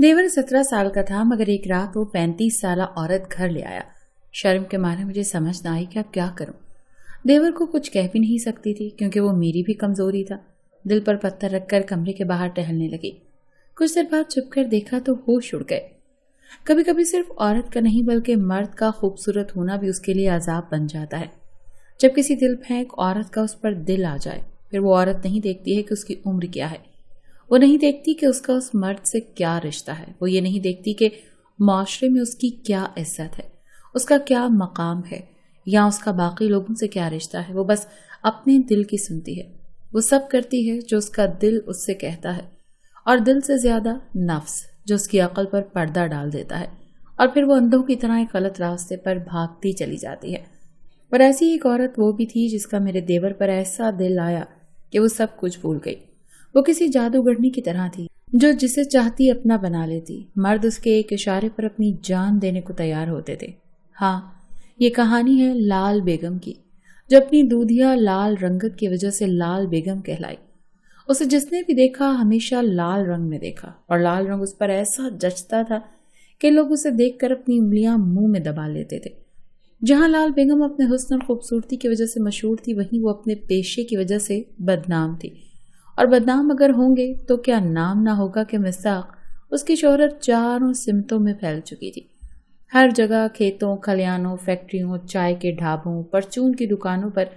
देवर सत्रह साल का था मगर एक रात वो पैंतीस साल औरत घर ले आया शर्म के मारे मुझे समझ ना आई कि अब क्या करूं देवर को कुछ कह भी नहीं सकती थी क्योंकि वो मेरी भी कमजोरी था दिल पर पत्थर रखकर कमरे के बाहर टहलने लगी कुछ देर बाद छुप कर देखा तो होश उड़ गए कभी कभी सिर्फ औरत का नहीं बल्कि मर्द का खूबसूरत होना भी उसके लिए अजाब बन जाता है जब किसी दिल फेंक औरत का उस पर दिल आ जाए फिर वो औरत नहीं देखती है कि उसकी उम्र क्या है वो नहीं देखती कि उसका उस मर्द से क्या रिश्ता है वो ये नहीं देखती कि माशरे में उसकी क्या इज्जत है उसका क्या मकाम है या उसका बाकी लोगों से क्या रिश्ता है वो बस अपने दिल की सुनती है वो सब करती है जो उसका दिल उससे कहता है और दिल से ज़्यादा नफ्स जो उसकी अकल पर पर्दा डाल देता है और फिर वो अंधों की तरह एक गलत रास्ते पर भागती चली जाती है और ऐसी एक औरत वो भी थी जिसका मेरे देवर पर ऐसा दिल आया कि वो सब कुछ भूल गई वो किसी जादूगरनी की तरह थी जो जिसे चाहती अपना बना लेती मर्द उसके एक इशारे पर अपनी जान देने को तैयार होते थे हाँ ये कहानी है लाल बेगम की जो अपनी दूधिया लाल रंगत की वजह से लाल बेगम कहलाई उसे जिसने भी देखा हमेशा लाल रंग में देखा और लाल रंग उस पर ऐसा जचता था कि लोग उसे देखकर अपनी उंगलियां मुंह में दबा लेते थे जहां लाल बेगम अपने हुस्न और खूबसूरती की वजह से मशहूर थी वहीं वो अपने पेशे की वजह से बदनाम थी और बदनाम अगर होंगे तो क्या नाम ना होगा कि मिसाक उसकी शोहरत चारों सिमतों में फैल चुकी थी हर जगह खेतों खलियानों फैक्ट्रियों चाय के ढाबों परचून की दुकानों पर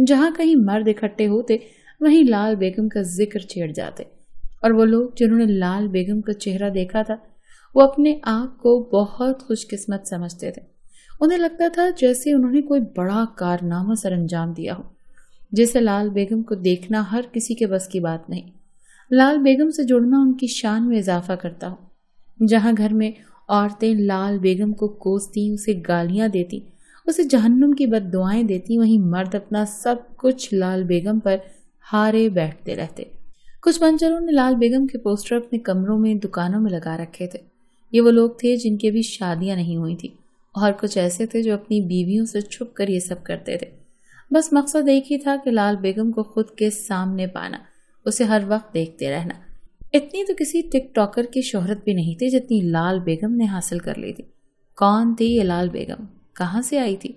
जहाँ कहीं मर्द इकट्ठे होते वहीं लाल बेगम का जिक्र छेड़ जाते और वो लोग जिन्होंने लाल बेगम का चेहरा देखा था वो अपने आप को बहुत खुशकिस्मत समझते थे उन्हें लगता था जैसे उन्होंने कोई बड़ा कारनामा सर अंजाम दिया हो जैसे लाल बेगम को देखना हर किसी के बस की बात नहीं लाल बेगम से जुड़ना उनकी शान में इजाफा करता हो जहां घर में औरतें लाल बेगम को कोसती उसे गालियां देती उसे जहन्नुम की बद दुआएं देती वहीं मर्द अपना सब कुछ लाल बेगम पर हारे बैठते रहते कुछ बंजरों ने लाल बेगम के पोस्टर अपने कमरों में दुकानों में लगा रखे थे ये वो लोग थे जिनके भी शादियां नहीं हुई थी और कुछ ऐसे थे जो अपनी बीवियों से छुप कर ये सब करते थे बस मकसद एक ही था कि लाल बेगम को खुद के सामने पाना उसे हर वक्त देखते रहना इतनी तो किसी टिकटॉकर की शोहरत भी नहीं थी जितनी लाल बेगम ने हासिल कर ली थी कौन थी ये लाल बेगम कहाँ से आई थी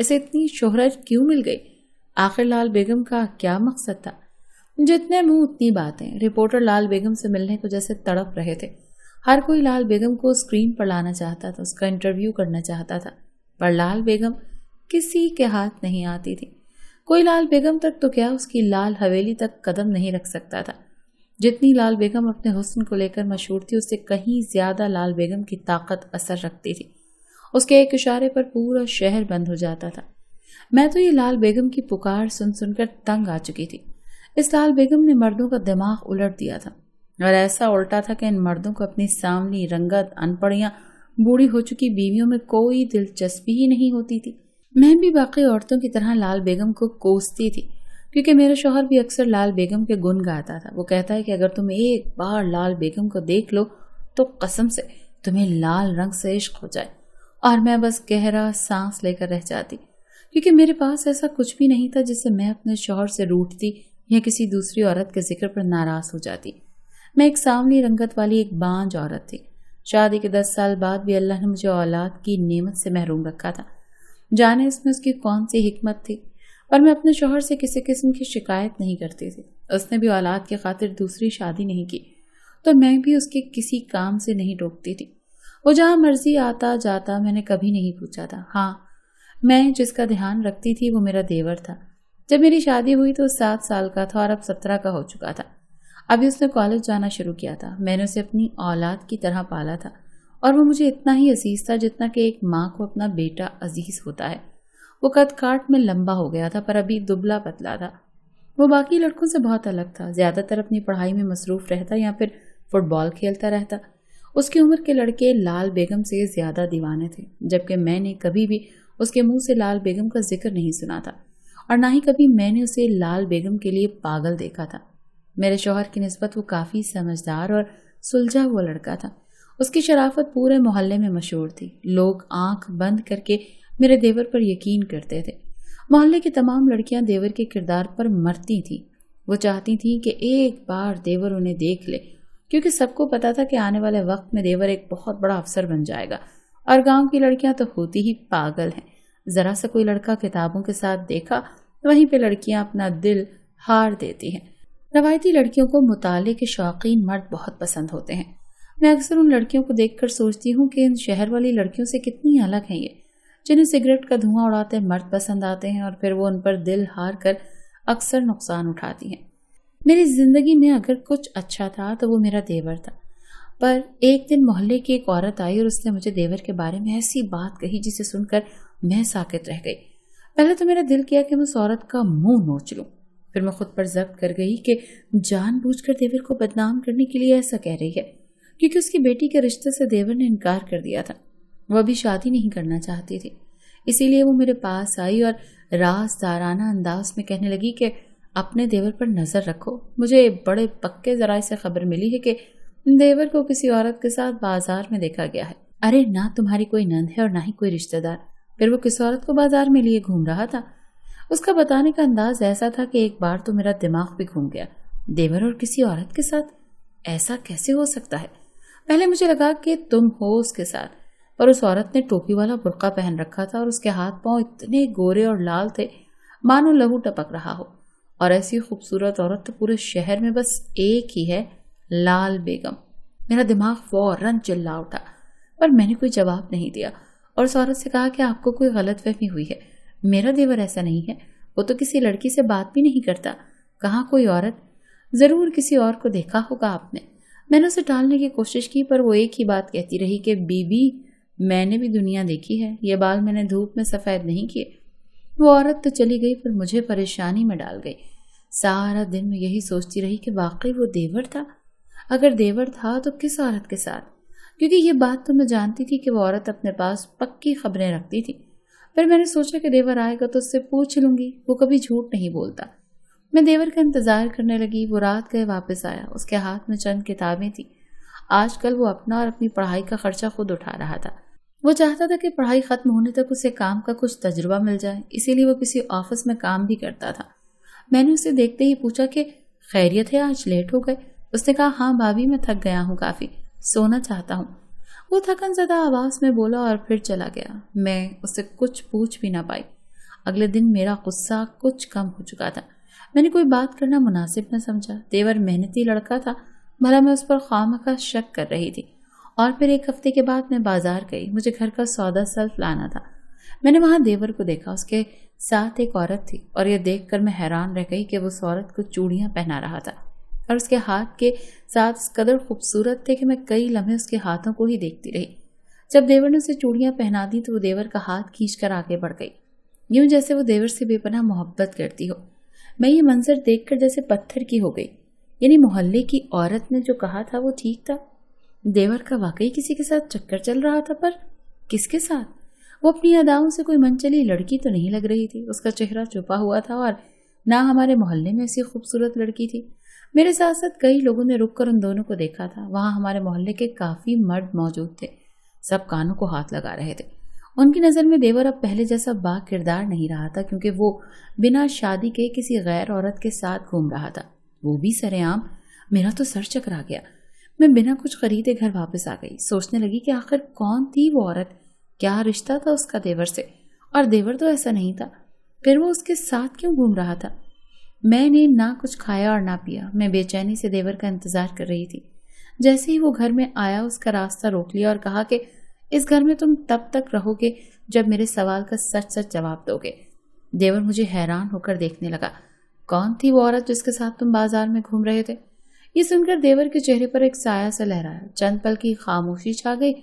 इसे इतनी शोहरत क्यों मिल गई आखिर लाल बेगम का क्या मकसद था जितने मुंह उतनी बातें रिपोर्टर लाल बेगम से मिलने को जैसे तड़प रहे थे हर कोई लाल बेगम को स्क्रीन पर लाना चाहता था उसका इंटरव्यू करना चाहता था पर लाल बेगम किसी के हाथ नहीं आती थी कोई लाल बेगम तक तो क्या उसकी लाल हवेली तक कदम नहीं रख सकता था जितनी लाल बेगम अपने हुस्न को लेकर मशहूर थी उससे कहीं ज़्यादा लाल बेगम की ताकत असर रखती थी उसके एक इशारे पर पूरा शहर बंद हो जाता था मैं तो ये लाल बेगम की पुकार सुन सुनकर तंग आ चुकी थी इस लाल बेगम ने मर्दों का दिमाग उलट दिया था और ऐसा उल्टा था कि इन मर्दों को अपनी सामनी रंगत अनपढ़िया बूढ़ी हो चुकी बीवियों में कोई दिलचस्पी ही नहीं होती थी मैं भी बाकी औरतों की तरह लाल बेगम को कोसती थी क्योंकि मेरा शोहर भी अक्सर लाल बेगम के गुन गाता था वो कहता है कि अगर तुम एक बार लाल बेगम को देख लो तो कसम से तुम्हें लाल रंग से इश्क हो जाए और मैं बस गहरा सांस लेकर रह जाती क्योंकि मेरे पास ऐसा कुछ भी नहीं था जिससे मैं अपने शोहर से रूठती या किसी दूसरी औरत के जिक्र पर नाराज हो जाती मैं एक सावली रंगत वाली एक बांझ औरत थी शादी के दस साल बाद भी अल्लाह ने मुझे औलाद की नियमत से महरूम रखा था जाने इसमें उसकी कौन सी हिकमत थी और मैं अपने शोहर से किसी किस्म की शिकायत नहीं करती थी उसने भी औलाद की खातिर दूसरी शादी नहीं की तो मैं भी उसके किसी काम से नहीं रोकती थी वो जहाँ मर्जी आता जाता मैंने कभी नहीं पूछा था हाँ मैं जिसका ध्यान रखती थी वो मेरा देवर था जब मेरी शादी हुई तो सात साल का था और अब सत्रह का हो चुका था अभी उसने कॉलेज जाना शुरू किया था मैंने उसे अपनी औलाद की तरह पाला था और वो मुझे इतना ही अजीज़ था जितना कि एक माँ को अपना बेटा अजीज़ होता है वो कद काट में लंबा हो गया था पर अभी दुबला पतला था वो बाकी लड़कों से बहुत अलग था ज़्यादातर अपनी पढ़ाई में मसरूफ़ रहता या फिर फुटबॉल खेलता रहता उसकी उम्र के लड़के लाल बेगम से ज़्यादा दीवाने थे जबकि मैंने कभी भी उसके मुंह से लाल बेगम का जिक्र नहीं सुना था और ना ही कभी मैंने उसे लाल बेगम के लिए पागल देखा था मेरे शोहर की नस्बत वो काफ़ी समझदार और सुलझा हुआ लड़का था उसकी शराफत पूरे मोहल्ले में मशहूर थी लोग आंख बंद करके मेरे देवर पर यकीन करते थे मोहल्ले की तमाम लड़कियां देवर के किरदार पर मरती थी वो चाहती थी कि एक बार देवर उन्हें देख ले क्योंकि सबको पता था कि आने वाले वक्त में देवर एक बहुत बड़ा अफसर बन जाएगा और गांव की लड़कियां तो होती ही पागल हैं ज़रा सा कोई लड़का किताबों के साथ देखा तो वहीं पे लड़कियां अपना दिल हार देती हैं रवायती लड़कियों को मुताले के शौकीन मर्द बहुत पसंद होते हैं मैं अक्सर उन लड़कियों को देखकर सोचती हूँ कि इन शहर वाली लड़कियों से कितनी अलग हैं ये जिन्हें सिगरेट का धुआं उड़ाते मर्द पसंद आते हैं और फिर वो उन पर दिल हार कर अक्सर नुकसान उठाती हैं मेरी ज़िंदगी में अगर कुछ अच्छा था तो वो मेरा देवर था पर एक दिन मोहल्ले की एक औरत आई और उसने मुझे देवर के बारे में ऐसी बात कही जिसे सुनकर मैं साकित रह गई पहले तो मेरा दिल किया कि मैं उस औरत का मुंह नोच लूँ फिर मैं खुद पर जब्त कर गई कि जानबूझकर देवर को बदनाम करने के लिए ऐसा कह रही है क्योंकि उसकी बेटी के रिश्ते से देवर ने इनकार कर दिया था वो अभी शादी नहीं करना चाहती थी इसीलिए वो मेरे पास आई और दाराना अंदाज में कहने लगी कि अपने देवर पर नज़र रखो मुझे बड़े पक्के जरा से खबर मिली है कि देवर को किसी औरत के साथ बाजार में देखा गया है अरे ना तुम्हारी कोई नंद है और ना ही कोई रिश्तेदार फिर वो किस औरत को बाजार में लिए घूम रहा था उसका बताने का अंदाज ऐसा था कि एक बार तो मेरा दिमाग भी घूम गया देवर और किसी औरत के साथ ऐसा कैसे हो सकता है पहले मुझे लगा कि तुम हो उसके साथ पर उस औरत ने टोपी वाला बुरका पहन रखा था और उसके हाथ पांव इतने गोरे और लाल थे मानो लहू टपक रहा हो और ऐसी खूबसूरत औरत तो पूरे शहर में बस एक ही है लाल बेगम मेरा दिमाग फौरन चिल्ला उठा पर मैंने कोई जवाब नहीं दिया और उस औरत से कहा कि आपको कोई गलत फहमी हुई है मेरा देवर ऐसा नहीं है वो तो किसी लड़की से बात भी नहीं करता कहाँ कोई औरत ज़रूर किसी और को देखा होगा आपने मैंने उसे टालने की कोशिश की पर वो एक ही बात कहती रही कि बीबी मैंने भी दुनिया देखी है ये बाल मैंने धूप में सफ़ेद नहीं किए वो औरत तो चली गई पर मुझे परेशानी में डाल गई सारा दिन मैं यही सोचती रही कि वाकई वो देवर था अगर देवर था तो किस औरत के साथ क्योंकि ये बात तो मैं जानती थी कि वो औरत अपने पास पक्की खबरें रखती थी पर मैंने सोचा कि देवर आएगा तो उससे पूछ लूँगी वो कभी झूठ नहीं बोलता मैं देवर का इंतज़ार करने लगी वो रात गए वापस आया उसके हाथ में चंद किताबें थी आजकल वो अपना और अपनी पढ़ाई का खर्चा खुद उठा रहा था वो चाहता था कि पढ़ाई ख़त्म होने तक उसे काम का कुछ तजुर्बा मिल जाए इसीलिए वो किसी ऑफिस में काम भी करता था मैंने उसे देखते ही पूछा कि खैरियत है आज लेट हो गए उसने कहा हाँ भाभी मैं थक गया हूँ काफ़ी सोना चाहता हूँ वो थकन ज्यादा आवाज़ में बोला और फिर चला गया मैं उससे कुछ पूछ भी ना पाई अगले दिन मेरा गुस्सा कुछ कम हो चुका था मैंने कोई बात करना मुनासिब न समझा देवर मेहनती लड़का था भला मैं उस पर खाम का शक कर रही थी और फिर एक हफ्ते के बाद मैं बाजार गई मुझे घर का सौदा सेल्फ लाना था मैंने वहाँ देवर को देखा उसके साथ एक औरत थी और यह देखकर मैं हैरान रह गई कि वो उस औरत को चूड़ियाँ पहना रहा था और उसके हाथ के साथ कदर खूबसूरत थे कि मैं कई लम्हे उसके हाथों को ही देखती रही जब देवर ने उसे चूड़ियाँ पहना दी तो वो देवर का हाथ खींचकर आगे बढ़ गई यूं जैसे वो देवर से बेपना मोहब्बत करती हो मैं ये मंजर देखकर जैसे पत्थर की हो गई यानी मोहल्ले की औरत ने जो कहा था वो ठीक था देवर का वाकई किसी के साथ चक्कर चल रहा था पर किसके साथ वो अपनी अदाओं से कोई मनचली लड़की तो नहीं लग रही थी उसका चेहरा छुपा हुआ था और ना हमारे मोहल्ले में ऐसी खूबसूरत लड़की थी मेरे साथ साथ कई लोगों ने रुक कर उन दोनों को देखा था वहाँ हमारे मोहल्ले के काफ़ी मर्द मौजूद थे सब कानों को हाथ लगा रहे थे उनकी नज़र में देवर अब पहले जैसा बा किरदार नहीं रहा था क्योंकि वो बिना शादी के किसी गैर औरत के साथ घूम रहा था वो भी सरेआम मेरा तो सर चकरा गया मैं बिना कुछ खरीदे घर वापस आ गई सोचने लगी कि आखिर कौन थी वो औरत क्या रिश्ता था उसका देवर से और देवर तो ऐसा नहीं था फिर वो उसके साथ क्यों घूम रहा था मैंने ना कुछ खाया और ना पिया मैं बेचैनी से देवर का इंतज़ार कर रही थी जैसे ही वो घर में आया उसका रास्ता रोक लिया और कहा कि इस घर में तुम तब तक रहोगे जब मेरे सवाल का सच सच जवाब दोगे देवर मुझे हैरान होकर देखने लगा कौन थी वो औरत जिसके साथ तुम बाजार में घूम रहे थे ये सुनकर देवर के चेहरे पर एक साया सा लहराया चंद पल की खामोशी छा गई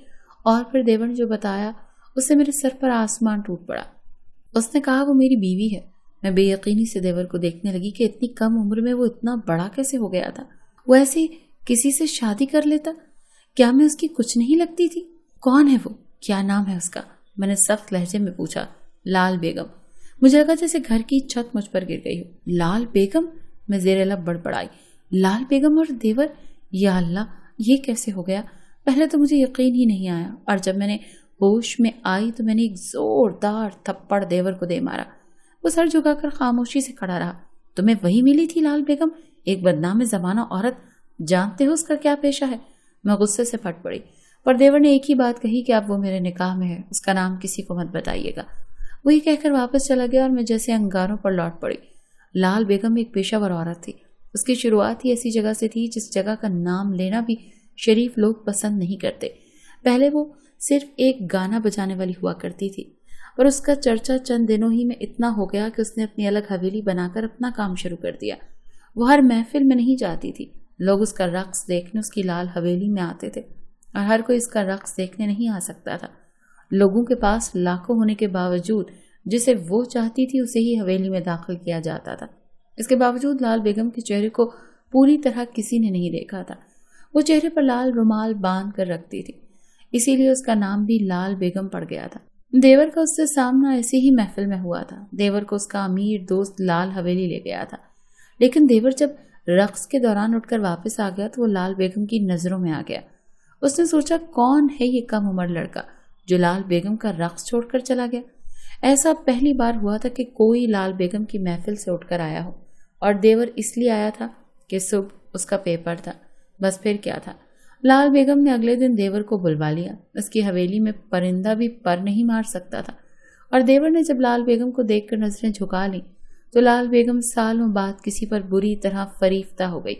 और फिर देवर ने जो बताया उससे मेरे सर पर आसमान टूट पड़ा उसने कहा वो मेरी बीवी है मैं बेयकीनी से देवर को देखने लगी कि इतनी कम उम्र में वो इतना बड़ा कैसे हो गया था वो ऐसे किसी से शादी कर लेता क्या मैं उसकी कुछ नहीं लगती थी कौन है वो क्या नाम है उसका मैंने सख्त लहजे में पूछा लाल बेगम मुझे लगा जैसे घर की छत मुझ पर गिर गई हो लाल बेगम मैं जेरेला बड़बड़ाई लाल बेगम और देवर या अल्लाह ये कैसे हो गया पहले तो मुझे यकीन ही नहीं आया और जब मैंने होश में आई तो मैंने एक जोरदार थप्पड़ देवर को दे मारा वो सर झुकाकर खामोशी से खड़ा रहा तुम्हें तो वही मिली थी लाल बेगम एक बदनाम जमाना औरत जानते हो उसका क्या पेशा है मैं गुस्से से फट पड़ी पर देवर ने एक ही बात कही कि अब वो मेरे निकाह में है उसका नाम किसी को मत बताइएगा वो ये कहकर वापस चला गया और मैं जैसे अंगारों पर लौट पड़ी लाल बेगम एक पेशावर औरत थी उसकी शुरुआत ही ऐसी जगह से थी जिस जगह का नाम लेना भी शरीफ लोग पसंद नहीं करते पहले वो सिर्फ एक गाना बजाने वाली हुआ करती थी पर उसका चर्चा चंद दिनों ही में इतना हो गया कि उसने अपनी अलग हवेली बनाकर अपना काम शुरू कर दिया वो हर महफिल में नहीं जाती थी लोग उसका रक्स देखने उसकी लाल हवेली में आते थे और हर कोई इसका रक्स देखने नहीं आ सकता था लोगों के पास लाखों होने के बावजूद जिसे वो चाहती थी उसे ही हवेली में दाखिल किया जाता था इसके बावजूद लाल बेगम के चेहरे को पूरी तरह किसी ने नहीं देखा था वो चेहरे पर लाल रुमाल बांध कर रखती थी इसीलिए उसका नाम भी लाल बेगम पड़ गया था देवर का उससे सामना ऐसी ही महफिल में हुआ था देवर को उसका अमीर दोस्त लाल हवेली ले गया था लेकिन देवर जब रक्स के दौरान उठकर वापस आ गया तो वो लाल बेगम की नज़रों में आ गया उसने सोचा कौन है ये कम उम्र लड़का जो लाल बेगम का रक्स छोड़कर चला गया ऐसा पहली बार हुआ था कि कोई लाल बेगम की महफिल से उठकर आया हो और देवर इसलिए आया था कि सुबह उसका पेपर था बस फिर क्या था लाल बेगम ने अगले दिन देवर को बुलवा लिया उसकी हवेली में परिंदा भी पर नहीं मार सकता था और देवर ने जब लाल बेगम को देखकर नजरें झुका ली तो लाल बेगम सालों बाद किसी पर बुरी तरह फरीफता हो गई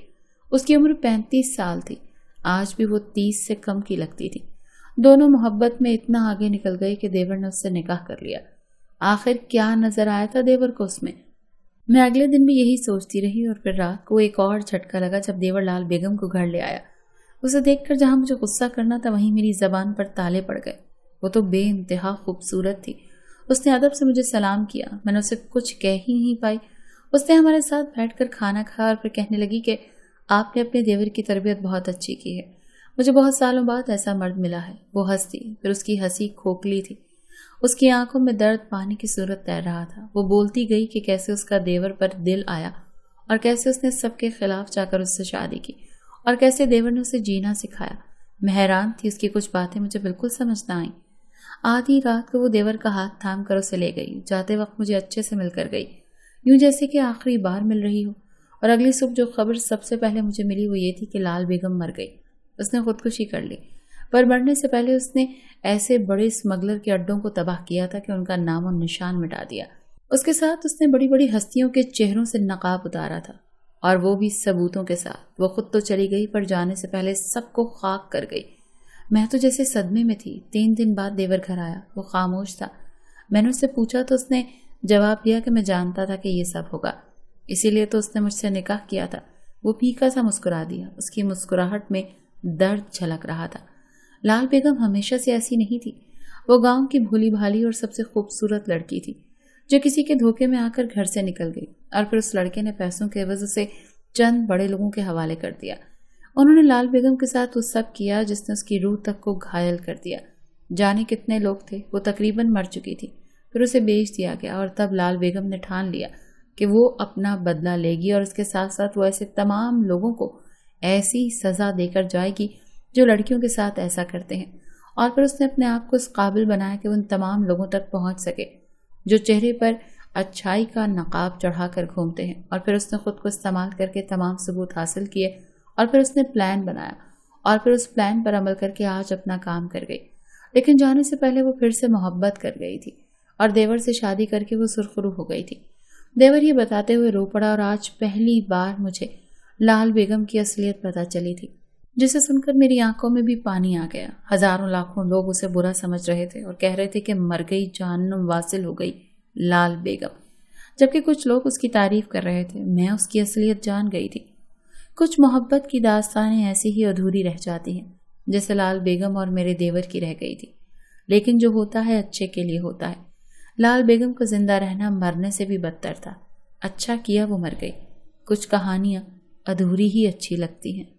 उसकी उम्र पैंतीस साल थी आज भी वो तीस से कम की लगती थी दोनों मोहब्बत में इतना आगे निकल गए कि देवर ने उससे निकाह कर लिया आखिर क्या नजर आया था देवर को उसमें मैं अगले दिन भी यही सोचती रही और फिर रात को एक और झटका लगा जब देवरलाल बेगम को घर ले आया उसे देखकर जहां मुझे गुस्सा करना था वहीं मेरी जबान पर ताले पड़ गए वो तो बे इंतहा खूबसूरत थी उसने अदब से मुझे सलाम किया मैंने उसे कुछ कह ही नहीं पाई उसने हमारे साथ बैठकर खाना खाया और फिर कहने लगी कि आपने अपने देवर की तरबियत बहुत अच्छी की है मुझे बहुत सालों बाद ऐसा मर्द मिला है वो हंसती फिर उसकी हंसी खोखली थी उसकी आंखों में दर्द पानी की सूरत तैर रहा था वो बोलती गई कि कैसे उसका देवर पर दिल आया और कैसे उसने सबके खिलाफ जाकर उससे शादी की और कैसे देवर ने उसे जीना सिखाया मेहरान हैरान थी उसकी कुछ बातें मुझे बिल्कुल समझ ना आई आधी रात को वो देवर का हाथ थाम कर उसे ले गई जाते वक्त मुझे अच्छे से मिलकर गई यूं जैसे कि आखिरी बार मिल रही हो और अगली सुबह जो खबर सबसे पहले मुझे मिली वो ये थी कि लाल बेगम मर गई उसने खुदकुशी कर ली पर मरने से पहले उसने ऐसे बड़े स्मगलर के अड्डों को तबाह किया था कि उनका नाम और निशान मिटा दिया उसके साथ उसने बड़ी बड़ी हस्तियों के चेहरों से नकाब उतारा था और वो भी सबूतों के साथ वो खुद तो चली गई पर जाने से पहले सबको खाक कर गई मैं तो जैसे सदमे में थी तीन दिन बाद देवर घर आया वो खामोश था मैंने उससे पूछा तो उसने जवाब दिया कि मैं जानता था कि ये सब होगा इसीलिए तो उसने मुझसे निकाह किया था वो फीका सा मुस्कुरा दिया उसकी मुस्कुराहट में दर्द झलक रहा था लाल बेगम हमेशा से ऐसी नहीं थी वो गांव की भोली भाली और सबसे खूबसूरत लड़की थी जो किसी के धोखे में आकर घर से निकल गई और फिर उस लड़के ने पैसों के वजह से चंद बड़े लोगों के हवाले कर दिया उन्होंने लाल बेगम के साथ वो सब किया जिसने उसकी रूह तक को घायल कर दिया जाने कितने लोग थे वो तकरीबन मर चुकी थी फिर उसे बेच दिया गया और तब लाल बेगम ने ठान लिया कि वो अपना बदला लेगी और उसके साथ साथ वो ऐसे तमाम लोगों को ऐसी सज़ा देकर जाएगी जो लड़कियों के साथ ऐसा करते हैं और फिर उसने अपने आप को इस काबिल बनाया कि उन तमाम लोगों तक पहुंच सके जो चेहरे पर अच्छाई का नकाब चढ़ा कर घूमते हैं और फिर उसने ख़ुद को इस्तेमाल करके तमाम सबूत हासिल किए और फिर उसने प्लान बनाया और फिर उस प्लान पर अमल करके आज अपना काम कर गई लेकिन जाने से पहले वो फिर से मोहब्बत कर गई थी और देवर से शादी करके वो सुरखरू हो गई थी देवर ये बताते हुए रो पड़ा और आज पहली बार मुझे लाल बेगम की असलियत पता चली थी जिसे सुनकर मेरी आंखों में भी पानी आ गया हजारों लाखों लोग उसे बुरा समझ रहे थे और कह रहे थे कि मर गई जानम वासिल हो गई लाल बेगम जबकि कुछ लोग उसकी तारीफ कर रहे थे मैं उसकी असलियत जान गई थी कुछ मोहब्बत की दास्तानें ऐसी ही अधूरी रह जाती हैं जैसे लाल बेगम और मेरे देवर की रह गई थी लेकिन जो होता है अच्छे के लिए होता है लाल बेगम को जिंदा रहना मरने से भी बदतर था अच्छा किया वो मर गई कुछ कहानियाँ अधूरी ही अच्छी लगती हैं